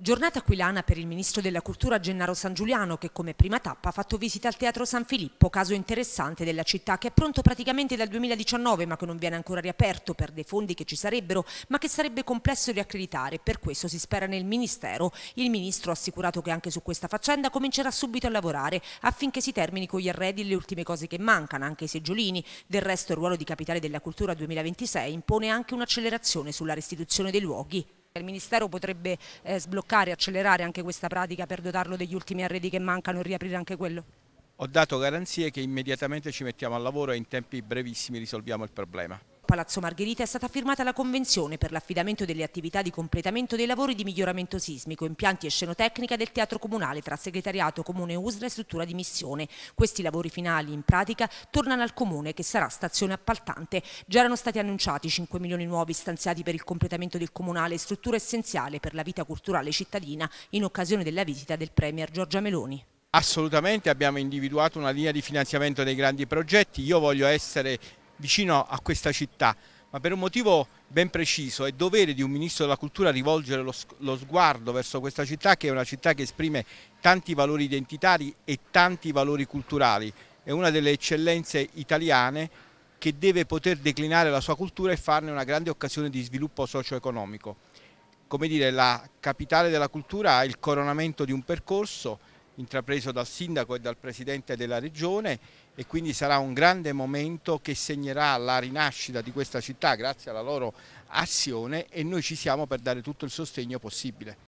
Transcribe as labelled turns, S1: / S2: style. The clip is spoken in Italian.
S1: Giornata aquilana per il ministro della cultura Gennaro San Giuliano che come prima tappa ha fatto visita al Teatro San Filippo, caso interessante della città che è pronto praticamente dal 2019 ma che non viene ancora riaperto per dei fondi che ci sarebbero ma che sarebbe complesso riaccreditare, per questo si spera nel Ministero. Il ministro ha assicurato che anche su questa faccenda comincerà subito a lavorare affinché si termini con gli arredi e le ultime cose che mancano, anche i seggiolini. Del resto il ruolo di capitale della cultura 2026 impone anche un'accelerazione sulla restituzione dei luoghi. Il Ministero potrebbe eh, sbloccare, accelerare anche questa pratica per dotarlo degli ultimi arredi che mancano e riaprire anche quello? Ho
S2: dato garanzie che immediatamente ci mettiamo al lavoro e in tempi brevissimi risolviamo il problema.
S1: Palazzo Margherita è stata firmata la convenzione per l'affidamento delle attività di completamento dei lavori di miglioramento sismico, impianti e scenotecnica del Teatro Comunale tra Segretariato Comune USRA e struttura di missione. Questi lavori finali in pratica tornano al Comune che sarà stazione appaltante. Già erano stati annunciati 5 milioni nuovi stanziati per il completamento del Comunale, struttura essenziale per la vita culturale cittadina in occasione della visita del Premier Giorgia Meloni.
S2: Assolutamente abbiamo individuato una linea di finanziamento dei grandi progetti, io voglio essere vicino a questa città, ma per un motivo ben preciso è dovere di un ministro della cultura rivolgere lo, lo sguardo verso questa città che è una città che esprime tanti valori identitari e tanti valori culturali, è una delle eccellenze italiane che deve poter declinare la sua cultura e farne una grande occasione di sviluppo socio-economico. Come dire, la capitale della cultura ha il coronamento di un percorso intrapreso dal sindaco e dal presidente della regione e quindi sarà un grande momento che segnerà la rinascita di questa città grazie alla loro azione e noi ci siamo per dare tutto il sostegno possibile.